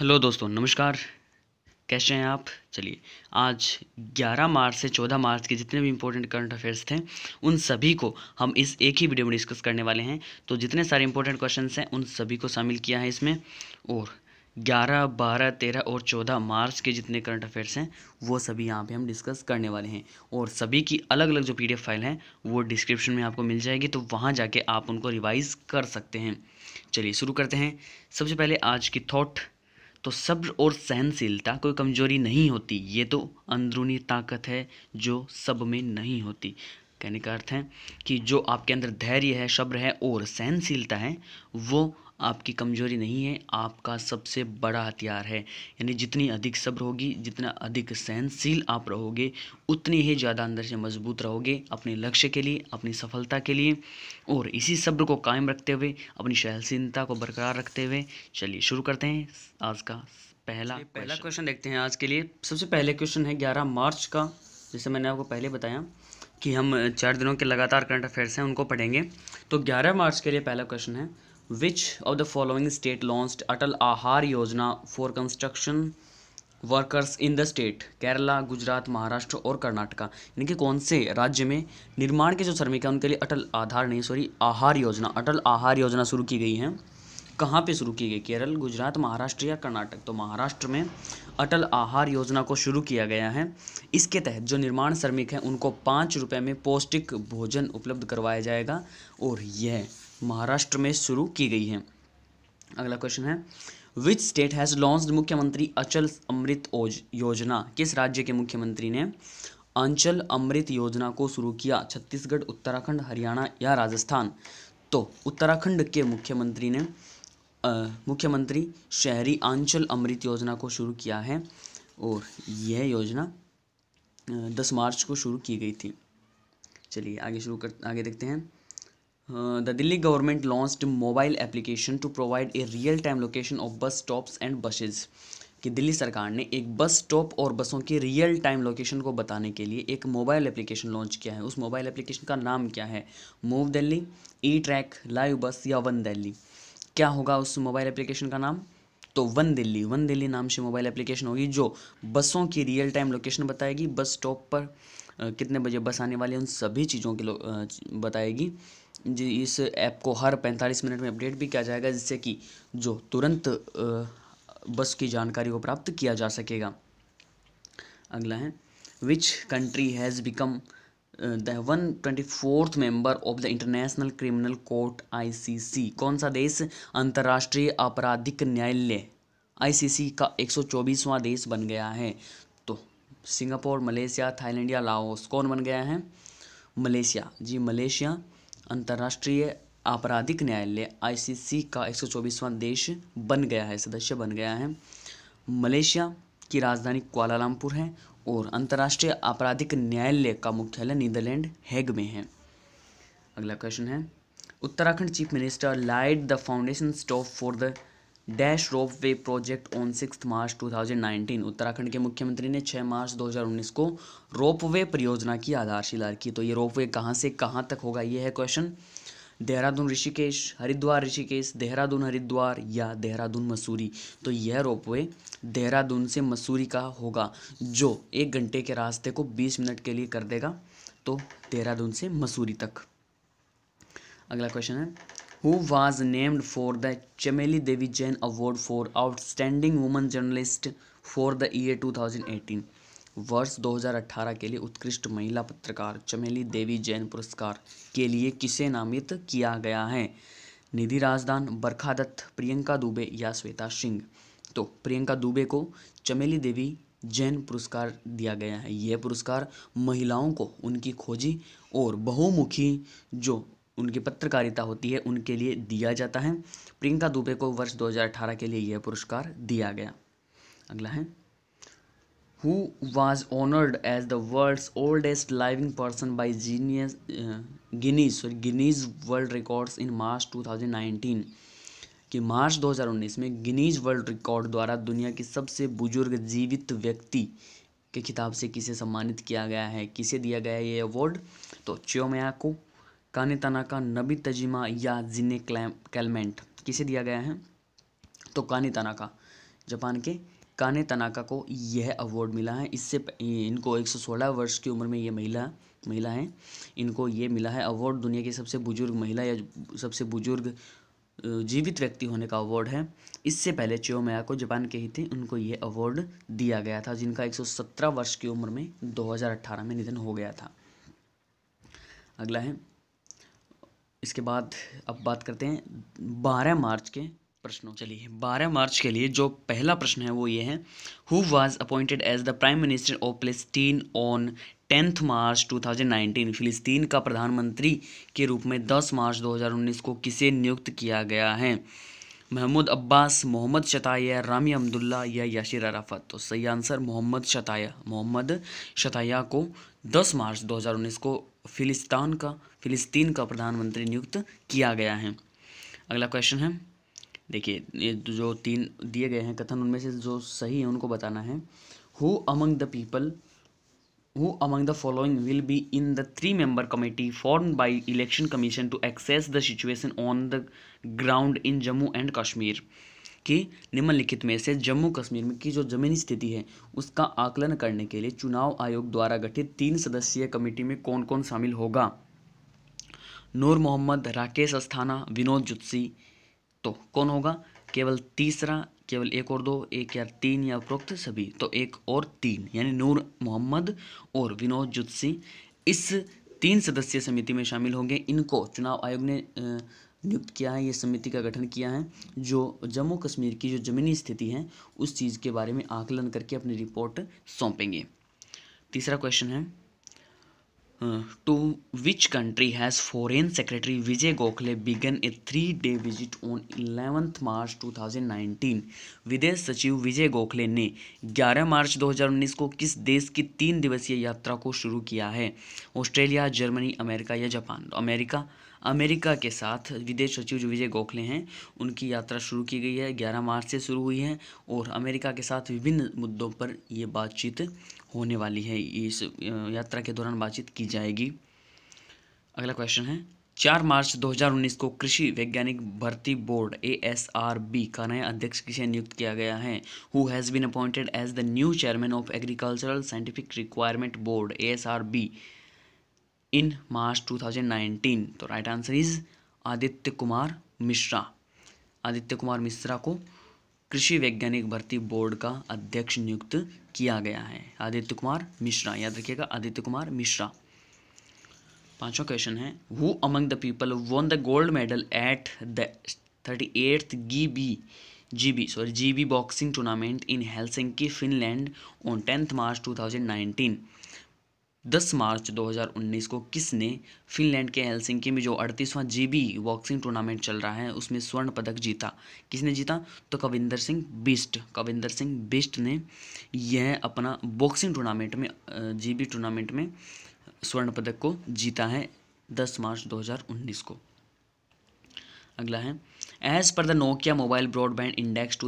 hello दोस्तों नमस्कार कैसे हैं आप चलिए आज 11 मार्च से 14 मार्च के जितने भी इंपॉर्टेंट करंट अफेयर्स थे उन सभी को हम इस एक ही वीडियो में डिस्कस करने वाले हैं तो जितने सारे इंपॉर्टेंट क्वेश्चंस हैं उन सभी को शामिल किया है इसमें और 11, 12, 13 और 14 मार्च के जितने करंट अफेयर्स हैं वो सभी यहाँ पे हम डिस्कस करने वाले हैं और सभी की अलग अलग जो पीडीएफ फाइल हैं वो डिस्क्रिप्शन में आपको मिल जाएगी तो वहाँ जाके आप उनको रिवाइज़ कर सकते हैं चलिए शुरू करते हैं सबसे पहले आज की थॉट तो सब्र और सहनशीलता कोई कमजोरी नहीं होती ये तो अंदरूनी ताकत है जो सब में नहीं होती कहने का अर्थ है कि जो आपके अंदर धैर्य है सब्र है और सहनशीलता है वो आपकी कमज़ोरी नहीं है आपका सबसे बड़ा हथियार है यानी जितनी अधिक सब्र होगी जितना अधिक सहनशील आप रहोगे उतने ही ज़्यादा अंदर से मजबूत रहोगे अपने लक्ष्य के लिए अपनी सफलता के लिए और इसी सब्र को कायम रखते हुए अपनी सहनशीलता को बरकरार रखते हुए चलिए शुरू करते हैं आज का पहला पहला क्वेश्चन देखते हैं आज के लिए सबसे पहले क्वेश्चन है ग्यारह मार्च का जैसे मैंने आपको पहले बताया कि हम चार दिनों के लगातार करंट अफेयर्स हैं उनको पढ़ेंगे तो ग्यारह मार्च के लिए पहला क्वेश्चन है which of the following state launch Atal Aahar Yojana for construction workers in the state Kerala Gujarat Maharashtra और कर्नाटका यानी कि कौन से राज्य में निर्माण के जो श्रमिक हैं उनके लिए अटल आधार नहीं सॉरी आहार योजना अटल आहार योजना शुरू की गई है कहाँ पे शुरू की गई केरल गुजरात महाराष्ट्र या कर्नाटक तो महाराष्ट्र में अटल आहार योजना को शुरू किया गया है इसके तहत जो निर्माण श्रमिक हैं उनको पाँच रुपये में पौष्टिक भोजन उपलब्ध करवाया जाएगा और यह महाराष्ट्र में शुरू की गई है अगला क्वेश्चन है विच स्टेट हैज़ लॉन्च मुख्यमंत्री अचल अमृत योजना किस राज्य के मुख्यमंत्री ने अंचल अमृत योजना को शुरू किया छत्तीसगढ़ उत्तराखंड हरियाणा या राजस्थान तो उत्तराखंड के मुख्यमंत्री ने मुख्यमंत्री शहरी आंचल अमृत योजना को शुरू किया है और यह योजना दस मार्च को शुरू की गई थी चलिए आगे शुरू कर आगे देखते हैं the Delhi government government mobile application to provide a real time location of bus stops and and कि दिल्ली सरकार ने एक बस स्टॉप और बसों की रियल टाइम लोकेशन को बताने के लिए एक मोबाइल एप्लीकेशन लॉन्च किया है उस मोबाइल एप्लीकेशन का नाम क्या है move Delhi e track live bus या वन दिल्ली क्या होगा उस मोबाइल एप्लीकेशन का नाम तो वन दिल्ली वन दिल्ली नाम से मोबाइल एप्लीकेशन होगी जो बसों की रियल टाइम लोकेशन बताएगी बस स्टॉप पर कितने बजे बस आने वाली उन सभी चीज़ों की बताएगी जी इस ऐप को हर 45 मिनट में अपडेट भी किया जाएगा जिससे कि जो तुरंत बस की जानकारी को प्राप्त किया जा सकेगा अगला है which country has become the one twenty fourth member of the international criminal court ICC कौन सा देश अंतर्राष्ट्रीय आपराधिक न्यायालय आईसीसी का एक सौ चौबीसवां देश बन गया है तो सिंगापुर मलेशिया थाईलैंड या लाओस कौन बन गया है मलेशिया जी मलेशिया अंतर्राष्ट्रीय आपराधिक न्यायालय आईसीसी का एक सौ चौबीसवां देश बन गया है सदस्य बन गया है मलेशिया की राजधानी कुआलालंपुर है और अंतर्राष्ट्रीय आपराधिक न्यायालय का मुख्यालय नीदरलैंड हैग में है अगला क्वेश्चन है Uttarakhand chief minister laid the foundation stone for the dash ropeway project on six March 2019 Uttarakhand के मुख्यमंत्री ने 6 मार्च 2019 को रोप वे परियोजना की आधारशिला रखी तो ये रोप वे कहाँ से कहाँ तक होगा ये है क्वेश्चन देहरादून ऋषिकेश हरिद्वार ऋषिकेश देहरादून हरिद्वार या देहरादून मसूरी तो यह रोप वे देहरादून से मसूरी का होगा जो एक घंटे के रास्ते को बीस मिनट के लिए कर देगा तो देहरादून से मसूरी तक अगला क्वेश्चन है who was named for the Chameli Devi Jain Award for Outstanding Woman Journalist for the year 2018 वर्ष 2018 के लिए उत्कृष्ट महिला पत्रकार चमेली देवी जैन पुरस्कार के लिए किसे नामित किया गया है निधि राजदान बरखा दत्त प्रियंका दुबे या श्वेता सिंह तो प्रियंका दुबे को चमेली देवी जैन पुरस्कार दिया गया है यह पुरस्कार महिलाओं को उनकी खोजी और बहुमुखी जो उनकी पत्रकारिता होती है उनके लिए दिया जाता है प्रियंका दुबे को वर्ष 2018 के लिए यह पुरस्कार दिया गया अगला है who was honoured as the world's oldest living person by genius Guinness sorry Guinness World Records in March 2019 कि मार्च 2019 में गिनीज वर्ल्ड रिकॉर्ड द्वारा दुनिया के सबसे बुजुर्ग जीवित व्यक्ति के खिताब से किसे सम्मानित किया गया है किसे दिया गया है ये अवार्ड तो च्योमया को कान तना का नबी तजिमा या जिने कैलमेंट किसे दिया गया है तो कान तना का जापान के काने तनाका को यह अवार्ड मिला है इससे इनको 116 वर्ष की उम्र में ये महिला महिला हैं इनको ये मिला है अवार्ड दुनिया की सबसे बुजुर्ग महिला या सबसे बुजुर्ग जीवित व्यक्ति होने का अवार्ड है इससे पहले मैया को जापान के ही थे उनको ये अवार्ड दिया गया था जिनका 117 वर्ष की उम्र में 2018 में निधन हो गया था अगला है इसके बाद अब बात करते हैं बारह मार्च के प्रश्नों चलिए बारह मार्च के लिए जो पहला प्रश्न है वो ये है who was appointed as the prime minister of फिलिस्तीन ऑन टेंथ मार्च 2019 फिलिस्तीन का प्रधानमंत्री के रूप में 10 मार्च 2019 को किसे नियुक्त किया गया है महमूद अब्बास मोहम्मद शताया रामी अब्दुल्ला या याशिर अराफत तो सही answer Mohammad Shtayyeh Mohammad Shtayyeh को 10 मार्च 2019 को फिलिस्तान का फिलिस्तीन का प्रधानमंत्री नियुक्त किया गया है अगला क्वेश्चन है देखिए ये जो तीन दिए गए हैं कथन उनमें से जो सही है उनको बताना है who among the people who among the following will be in the three member committee form by election commission to access the situation on the ground in Jammu and Kashmir कि निम्नलिखित में से जम्मू कश्मीर में की जो जमीनी स्थिति है उसका आकलन करने के लिए चुनाव आयोग द्वारा गठित तीन सदस्यीय कमेटी में कौन कौन शामिल होगा नूर मोहम्मद राकेश अस्थाना विनोद जुत्सी तो कौन होगा केवल तीसरा केवल एक और दो एक या तीन या उपरोक्त सभी तो एक और तीन यानी नूर मोहम्मद और विनोद जुत्सी इस तीन सदस्यीय समिति में शामिल होंगे इनको चुनाव आयोग ने नियुक्त किया है ये समिति का गठन किया है जो जम्मू कश्मीर की जो ज़मीनी स्थिति है उस चीज़ के बारे में आकलन करके अपनी रिपोर्ट सौंपेंगे तीसरा क्वेश्चन है to which country has foreign secretary vijay gokhale begun a three day visit on 11th march 2019 विदेश सचिव विजय गोखले ने 11 मार्च 2019 को किस देश की तीन दिवसीय यात्रा को शुरू किया है ऑस्ट्रेलिया जर्मनी अमेरिका या जापान अमेरिका अमेरिका के साथ विदेश सचिव जो विजय गोखले हैं उनकी यात्रा शुरू की गई है ग्यारह मार्च से शुरू हुई है और अमेरिका के साथ विभिन्न मुद्दों पर ये बातचीत होने वाली है इस यात्रा के दौरान बातचीत की जाएगी अगला क्वेश्चन है चार मार्च 2019 को कृषि वैज्ञानिक भर्ती बोर्ड ए का नया अध्यक्ष किसे नियुक्त किया गया है who has been appointed as the new chairman of agricultural scientific requirement board A S R B in March 2019 तो right answer is Aditya Kumar Mishra Aditya Kumar Mishra को कृषि वैज्ञानिक भर्ती बोर्ड का अध्यक्ष नियुक्त किया गया है आदित्य कुमार मिश्रा याद रखिएगा आदित्य कुमार मिश्रा पांचवा क्वेश्चन है who among the people won the gold medal at the thirty eighth G B G B sorry G B boxing tournament in Helsinki Finland on tenth March nineteen 10 March 2019 को किसने फिनलैंड के Helsinki में जो अड़तीसवां GB boxing tournament चल रहा है उसमें स्वर्ण पदक जीता किसने जीता तो कविंदर सिंह बिस्ट कविंदर सिंह बिस्ट ने यह अपना बॉक्सिंग टूर्नामेंट में जीबी टूर्नामेंट में स्वर्ण पदक को जीता है 10 मार्च 2019 को अगला है एज पर the Nokia mobile broadband index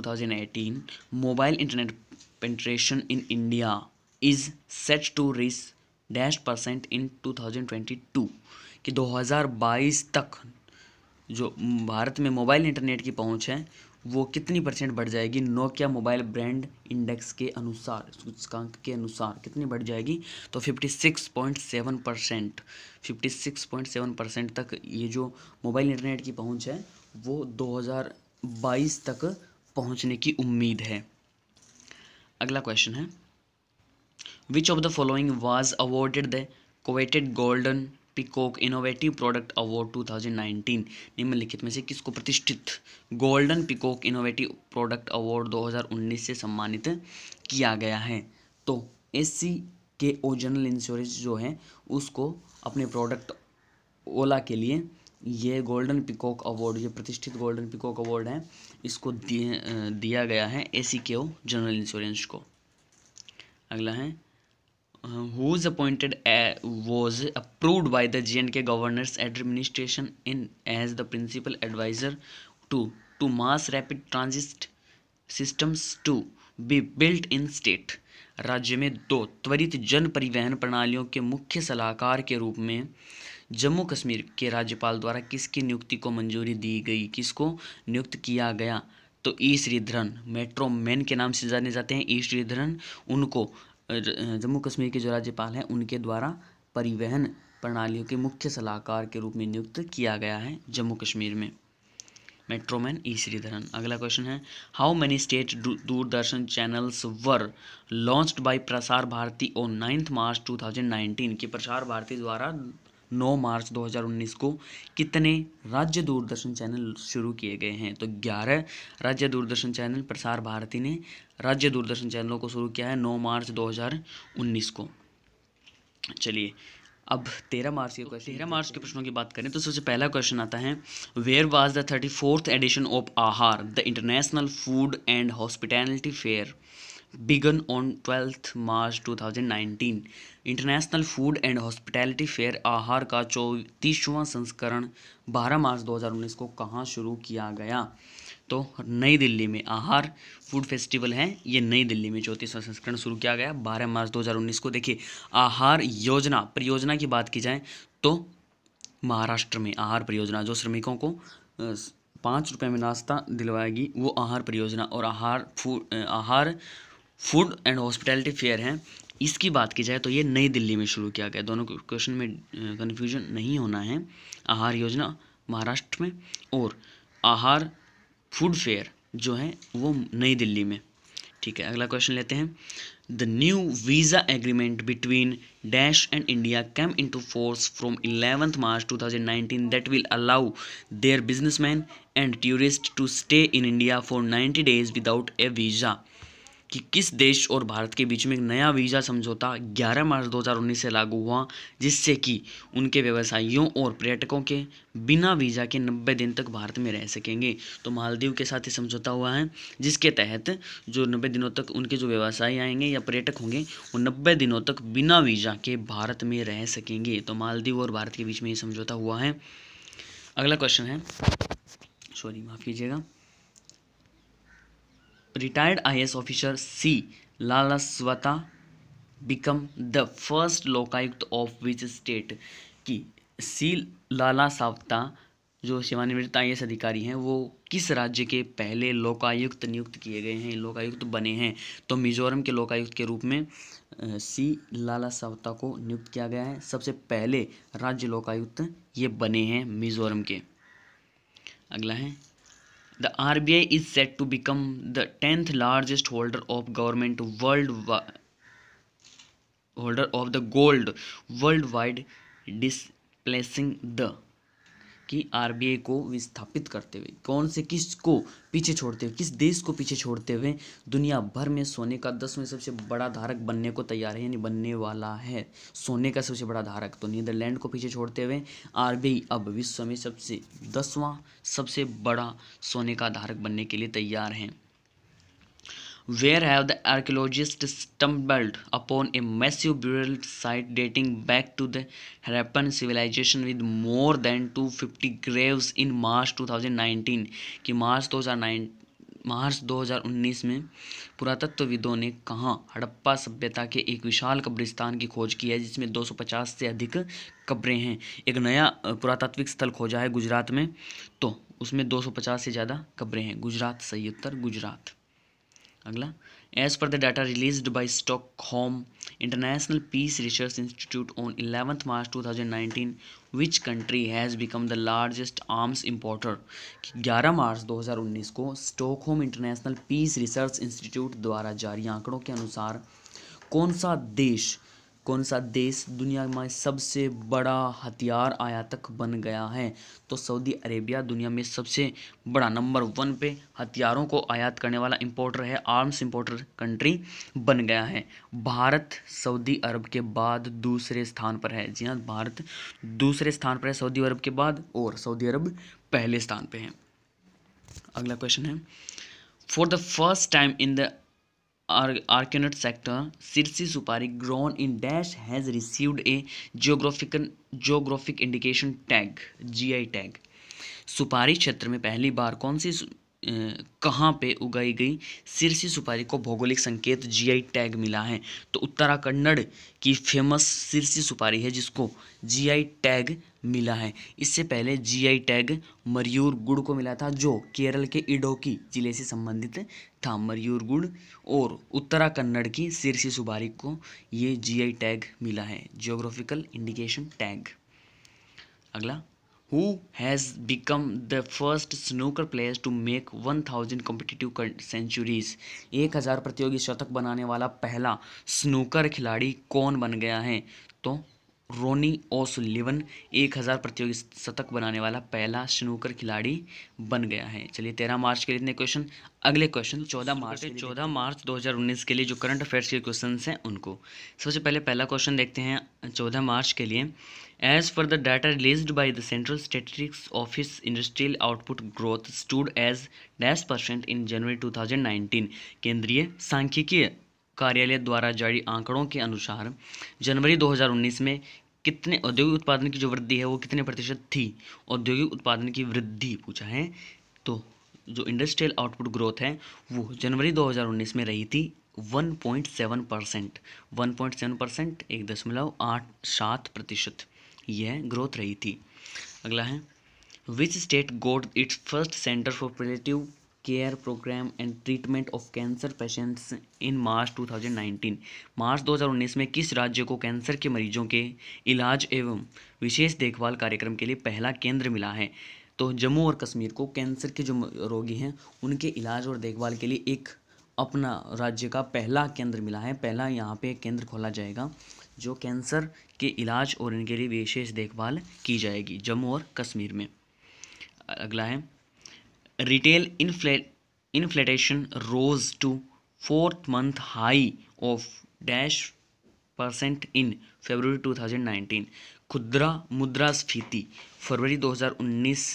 eighteen mobile internet penetration in India is set to rise dash percent in 2022 कि 2022 तक जो भारत में मोबाइल इंटरनेट की पहुंच है वो कितनी परसेंट बढ़ जाएगी नोकिया मोबाइल ब्रांड इंडेक्स के अनुसार सूचकांक के अनुसार कितनी बढ़ जाएगी तो 56.7 परसेंट फिफ्टी परसेंट तक ये जो मोबाइल इंटरनेट की पहुंच है वो 2022 तक पहुंचने की उम्मीद है अगला क्वेश्चन है Which of the following was awarded the coveted Golden peacock innovative product award 2019 निम्नलिखित में से किसको प्रतिष्ठित golden peacock innovative product award 2019 से सम्मानित किया गया है तो एस सी के ओ जनरल इंश्योरेंस जो है उसको अपने प्रोडक्ट ओला के लिए ये गोल्डन पिकॉक अवार्ड ये प्रतिष्ठित गोल्डन पिकॉक अवार्ड है इसको दिया गया है ए सी के ओ जनरल इंश्योरेंस को अगला है who's appointed was approved by the J and K governor's administration in as the principal adviser to to mass rapid transit systems to be built in state राज्य में दो त्वरित जन परिवहन प्रणालियों के मुख्य सलाहकार के रूप में जम्मू कश्मीर के राज्यपाल द्वारा किसकी नियुक्ति को मंजूरी दी गई किसको नियुक्त किया गया तो ई श्रीधरन मेट्रो मैन के नाम से जाने जाते हैं ई श्रीधरन उनको जम्मू कश्मीर के जो राज्यपाल हैं उनके द्वारा परिवहन प्रणालियों के मुख्य सलाहकार के रूप में नियुक्त किया गया है जम्मू कश्मीर में मेट्रोमैन ई श्रीधरन अगला क्वेश्चन है how many state Doordarshan channels were launched by Prasar Bharati on ninth March 2019 के प्रसार भारती द्वारा 9 मार्च 2019 को कितने राज्य दूरदर्शन चैनल शुरू किए गए हैं तो 11 राज्य दूरदर्शन चैनल प्रसार भारती ने राज्य दूरदर्शन चैनलों को शुरू किया है 9 मार्च 2019 को चलिए अब तेरह मार्च के क्वेश्चन तेरह मार्च के प्रश्नों की बात करें तो सबसे पहला क्वेश्चन आता है where was the thirty fourth edition of Aahar the international food and hospitality fair began on 12th March 2019 international food and hospitality fair Aahar का चौतीसवा संस्करण 12 मार्च 2019 को कहाँ शुरू किया गया तो नई दिल्ली में आहार फूड फेस्टिवल है ये नई दिल्ली में चौंतीसवां संस्करण शुरू किया गया 12 मार्च 2019 को देखिए आहार योजना परियोजना की बात की जाए तो महाराष्ट्र में आहार परियोजना जो श्रमिकों को पाँच रुपये में नाश्ता दिलवाएगी वो आहार परियोजना और आहार फूड आहार फूड एंड हॉस्पिटैलिटी फेयर हैं इसकी बात की जाए तो ये नई दिल्ली में शुरू किया गया दोनों क्वेश्चन में कन्फ्यूजन नहीं होना है आहार योजना महाराष्ट्र में और आहार फूड फेयर जो है वो नई दिल्ली में ठीक है अगला क्वेश्चन लेते हैं the new visa agreement between dash and India came into force from eleventh March 2019 that will allow their businessman and tourist to stay in India for 90 days without a visa कि किस देश और भारत के बीच में एक नया visa समझौता 11 मार्च 2019 से लागू हुआ जिससे कि उनके व्यवसायियों और पर्यटकों के बिना वीज़ा के 90 दिन तक भारत में रह सकेंगे तो मालदीव के साथ ये समझौता हुआ है जिसके तहत जो 90 दिनों तक उनके जो व्यवसायी आएंगे या पर्यटक होंगे वो नब्बे दिनों तक बिना वीज़ा के भारत में रह सकेंगे तो मालदीव और भारत के बीच में ये समझौता हुआ है अगला क्वेश्चन है सॉरी माफ़ कीजिएगा retired I officer C Lalsawta become the first Lokayukta of which state कि सी लाला सावता जो सेवानिवृत्त आई एस अधिकारी हैं वो किस राज्य के पहले लोकायुक्त नियुक्त किए गए हैं लोकायुक्त बने हैं तो मिजोरम के लोकायुक्त के रूप में सी लाला सावता को नियुक्त किया गया है सबसे पहले राज्य लोकायुक्त ये बने हैं मिजोरम के अगला है The RBI is set to become the 10th largest holder of government worldwide holder of the gold worldwide displacing the कि आरबीआई को विस्थापित करते हुए कौन से किस को पीछे छोड़ते हुए किस देश को पीछे छोड़ते हुए दुनिया भर में सोने का दसवें सबसे बड़ा धारक बनने को तैयार है यानी बनने वाला है सोने का सबसे बड़ा धारक तो नीदरलैंड को पीछे छोड़ते हुए आरबीआई अब विश्व में सबसे दसवां सबसे बड़ा सोने का धारक बनने के लिए तैयार हैं Where have the archaeologists stumbled upon a massive burial site dating back to the Harappan civilization with more than 250 graves in March 2019 कि मार्च 2009 मार्च 2019 में पुरातत्वविदों ने कहा हड़प्पा सभ्यता के एक विशाल कब्रिस्तान की खोज की है जिसमें 250 से अधिक कब्रें हैं एक नया पुरातात्विक स्थल खोजा है गुजरात में तो उसमें 250 से ज़्यादा कब्रें हैं गुजरात सही उत्तर गुजरात अगला एज पर the data release by Stockholm international peace research institute on eleventh March two thousand nineteen which country has become the largest arms importer ग्यारह मार्च दो हज़ार उन्नीस को Stockholm international peace research institute द्वारा जारी आंकड़ों के अनुसार कौन सा देश कौन सा देश दुनिया में सबसे बड़ा हथियार आयातक बन गया है तो सऊदी अरेबिया दुनिया में सबसे बड़ा नंबर वन पे हथियारों को आयात करने वाला इम्पोर्टर है आर्म्स इम्पोर्टर कंट्री बन गया है भारत सऊदी अरब के बाद दूसरे स्थान पर है जी हाँ भारत दूसरे स्थान पर है सऊदी अरब के बाद और सऊदी अरब पहले स्थान पर है अगला क्वेश्चन है for the first time in the arecanut sector Sirsi supari grown in dash has received a geographical geographic indication tag GI tag सुपारी क्षेत्र में पहली बार कौन सी कहाँ पे उगाई गई सिरसी सुपारी को भौगोलिक संकेत जीआई टैग मिला है तो उत्तरा कन्नड़ की फेमस सिरसी सुपारी है जिसको जीआई टैग मिला है इससे पहले जीआई टैग मयूर गुड़ को मिला था जो केरल के इडोकी जिले से संबंधित था मयूर गुड़ और उत्तरा कन्नड़ की सिरसी सुपारी को ये जीआई टैग मिला है जियोग्राफिकल इंडिकेशन टैग अगला who has become the first snooker player to make 1000 competitive centuries 1000 प्रतियोगी शतक बनाने वाला पहला स्नूकर खिलाड़ी कौन बन गया है तो रोनी ओसुलिवन एक हज़ार प्रतियोगी शतक बनाने वाला पहला स्नूकर खिलाड़ी बन गया है चलिए तेरह मार्च के लिए इतने क्वेश्चन अगले क्वेश्चन चौदह मार्च चौदह मार्च 2019 के लिए जो करंट अफेयर्स के क्वेश्चन हैं उनको सबसे पहले पहला क्वेश्चन देखते हैं चौदह मार्च के लिए as for the data release by the central statistics office industrial output growth stood as dash percent in January to केंद्रीय सांख्यिकीय कार्यालय द्वारा जारी आंकड़ों के अनुसार जनवरी 2019 में कितने औद्योगिक उत्पादन की जो वृद्धि है वो कितने प्रतिशत थी औद्योगिक उत्पादन की वृद्धि पूछा है तो जो इंडस्ट्रियल आउटपुट ग्रोथ है वो जनवरी 2019 में रही थी 1.7 परसेंट वन परसेंट एक दशमलव आठ सात प्रतिशत यह ग्रोथ रही थी अगला है which state got its first centre for palliative care programme and treatment of cancer patients in March 2019 March 2019 में किस राज्य को कैंसर के मरीजों के इलाज एवं विशेष देखभाल कार्यक्रम के लिए पहला केंद्र मिला है तो जम्मू और कश्मीर को कैंसर के जो रोगी हैं उनके इलाज और देखभाल के लिए एक अपना राज्य का पहला केंद्र मिला है पहला यहाँ पे केंद्र खोला जाएगा जो कैंसर के इलाज और इनके लिए विशेष देखभाल की जाएगी जम्मू और कश्मीर में अगला है retail infl rose to fourth month high of dash percent in February 2019 खुदरा मुद्रा स्फीति फरवरी 2019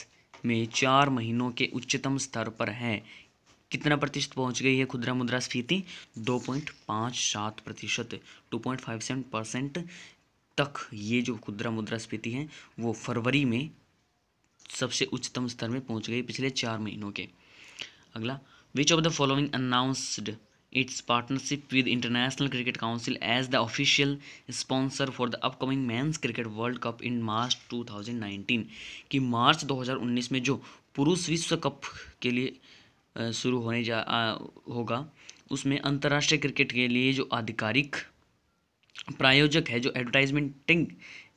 में चार महीनों के उच्चतम स्तर पर है कितना प्रतिशत पहुंच गई है खुदरा मुद्रा स्फीति दो पॉइंट पाँच सात प्रतिशत to point five seven percent तक ये जो खुदरा मुद्रास्फीति है वो फरवरी में सबसे उच्चतम स्तर में पहुंच गई पिछले चार महीनों के अगला which of the following announced its partnership with international cricket council as the official sponsor for the upcoming men's cricket world cup in March 2019 कि मार्च 2019 में जो पुरुष विश्व कप के लिए शुरू होने जा आ, होगा उसमें अंतर्राष्ट्रीय क्रिकेट के लिए जो आधिकारिक प्रायोजक है जो एडवर्टाइजमेंटिंग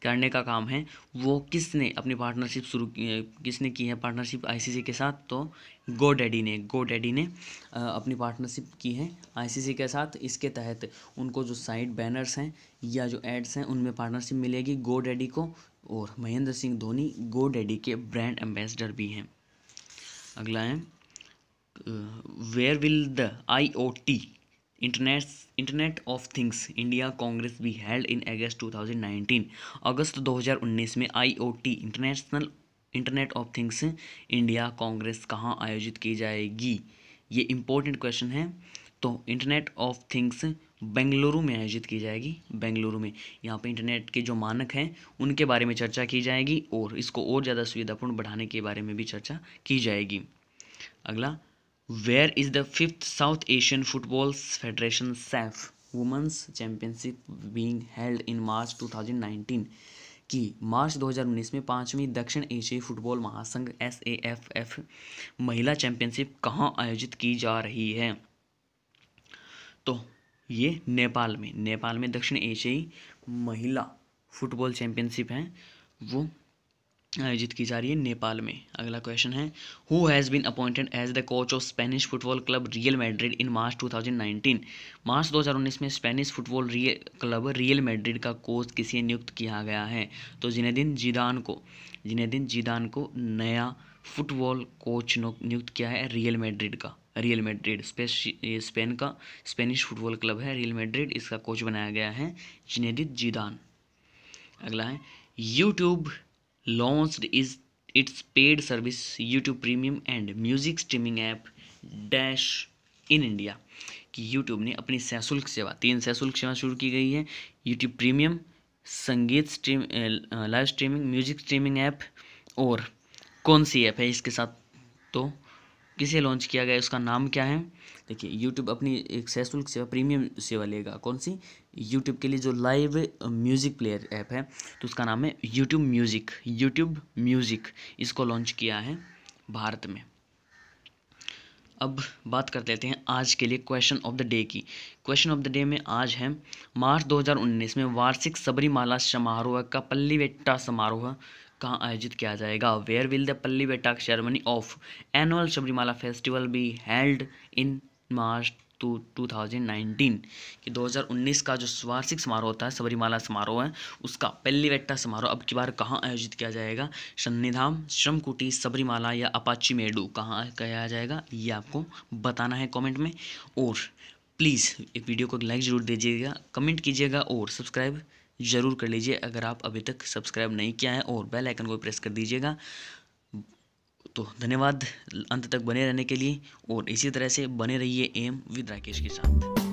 करने का काम है वो किसने अपनी पार्टनरशिप शुरू की है किसने की है पार्टनरशिप आईसीसी के साथ तो गो डैडी ने गो डैडी ने अपनी पार्टनरशिप की है आईसीसी के साथ इसके तहत उनको जो साइड बैनर्स हैं या जो एड्स हैं उनमें पार्टनरशिप मिलेगी गो डैडी को और महेंद्र सिंह धोनी गो डैडी के ब्रांड एम्बेसडर भी हैं अगला है where will the I O T internet internet of things India congress be held in August 2019 August 2019 में IOT international internet of things India congress कहाँ आयोजित की जाएगी ये इम्पोर्टेंट क्वेश्चन है तो इंटरनेट ऑफ थिंग्स बेंगलुरु में आयोजित की जाएगी बेंगलुरु में यहाँ पे इंटरनेट के जो मानक हैं उनके बारे में चर्चा की जाएगी और इसको और ज़्यादा सुविधापूर्ण बढ़ाने के बारे में भी चर्चा की जाएगी अगला where is the fifth South Asian football federation SAFF women's championship being held in March 2019 की मार्च 2019 में पाँचवीं दक्षिण एशियाई फुटबॉल महासंघ एस ए एफ एफ महिला चैम्पियनशिप कहाँ आयोजित की जा रही है तो ये नेपाल में नेपाल में दक्षिण एशियाई महिला फुटबॉल चैम्पियनशिप है वो आयोजित की जा रही है नेपाल में अगला क्वेश्चन है who has been appointed as the coach of Spanish football club Real Madrid in March 2019 March 2019 में Spanish football Real club Real Madrid का कोच किसी नियुक्त किया गया है तो जिन्हें दिन जिदान को जिन्हें दिन जिदान को नया फुटबॉल कोच नियुक्त किया है रियल मैड्रिड का रियल मैड्रिड स्पेन का स्पेनिश फुटबॉल क्लब है रियल मैड्रिड इसका कोच बनाया गया है जिनेदित जिदान अगला है YouTube launched is its paid service YouTube Premium and music streaming app Dash in India कि YouTube ने अपनी सशुल्क सेवा तीन सशुल्क सेवा शुरू की गई है YouTube Premium संगीत stream live streaming music streaming app और कौन सी ऐप है इसके साथ तो किसे लॉन्च किया गया उसका नाम क्या है देखिए यूट्यूब अपनी एक सशुल्क सेवा प्रीमियम सेवा लेगा कौन सी यूट्यूब के लिए जो लाइव म्यूज़िक प्लेयर ऐप है तो उसका नाम है यूट्यूब म्यूज़िक यूट्यूब म्यूज़िक इसको लॉन्च किया है भारत में अब बात कर लेते हैं आज के लिए क्वेश्चन ऑफ द डे की क्वेश्चन ऑफ द डे में आज है मार्च 2019 में वार्षिक सबरीमाला समारोह का पल्लीवेट्टा समारोह कहाँ आयोजित किया जाएगा where will the Pallivetta ceremony of annual Sabarimala festival be held in March two two thousand nineteen कि 2019 का जो वार्षिक समारोह होता है सबरीमाला समारोह है उसका पहली वेट्टा समारोह अब की बार कहाँ आयोजित किया जाएगा सन्निधाम श्रमकुटी सबरीमाला या अपाची मेडू कहाँ किया जाएगा ये आपको बताना है कमेंट में और प्लीज़ एक वीडियो को लाइक ज़रूर दीजिएगा कमेंट कीजिएगा और सब्सक्राइब ज़रूर कर लीजिए अगर आप अभी तक सब्सक्राइब नहीं किया है और बेल आइकन को प्रेस कर दीजिएगा तो धन्यवाद अंत तक बने रहने के लिए और इसी तरह से बने रहिए एम विद राकेश के साथ